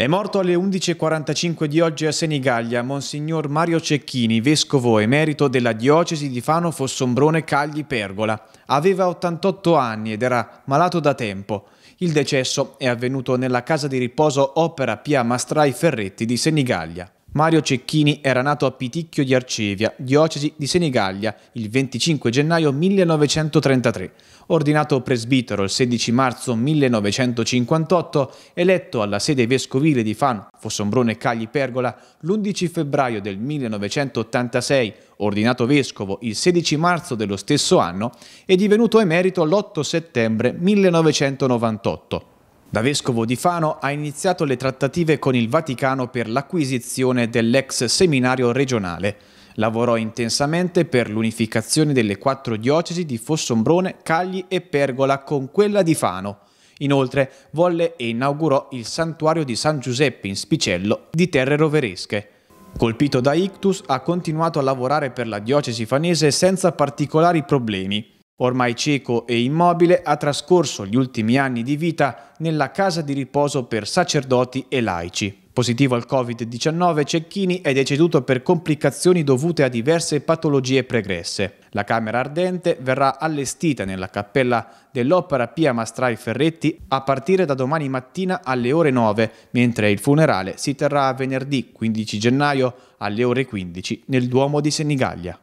È morto alle 11.45 di oggi a Senigallia Monsignor Mario Cecchini, vescovo emerito della diocesi di Fano Fossombrone Cagli Pergola. Aveva 88 anni ed era malato da tempo. Il decesso è avvenuto nella casa di riposo Opera Pia Mastrai Ferretti di Senigallia. Mario Cecchini era nato a Piticchio di Arcevia, diocesi di Senigallia, il 25 gennaio 1933. Ordinato presbitero il 16 marzo 1958, eletto alla sede vescovile di Fan, Fossombrone Cagli Pergola l'11 febbraio del 1986, ordinato vescovo il 16 marzo dello stesso anno, è divenuto emerito l'8 settembre 1998. Da vescovo di Fano ha iniziato le trattative con il Vaticano per l'acquisizione dell'ex seminario regionale. Lavorò intensamente per l'unificazione delle quattro diocesi di Fossombrone, Cagli e Pergola con quella di Fano. Inoltre volle e inaugurò il santuario di San Giuseppe in Spicello di Terre Roveresche. Colpito da ictus, ha continuato a lavorare per la diocesi fanese senza particolari problemi. Ormai cieco e immobile, ha trascorso gli ultimi anni di vita nella casa di riposo per sacerdoti e laici. Positivo al Covid-19, Cecchini è deceduto per complicazioni dovute a diverse patologie pregresse. La camera ardente verrà allestita nella cappella dell'Opera Pia Mastrai Ferretti a partire da domani mattina alle ore 9, mentre il funerale si terrà venerdì 15 gennaio alle ore 15 nel Duomo di Senigallia.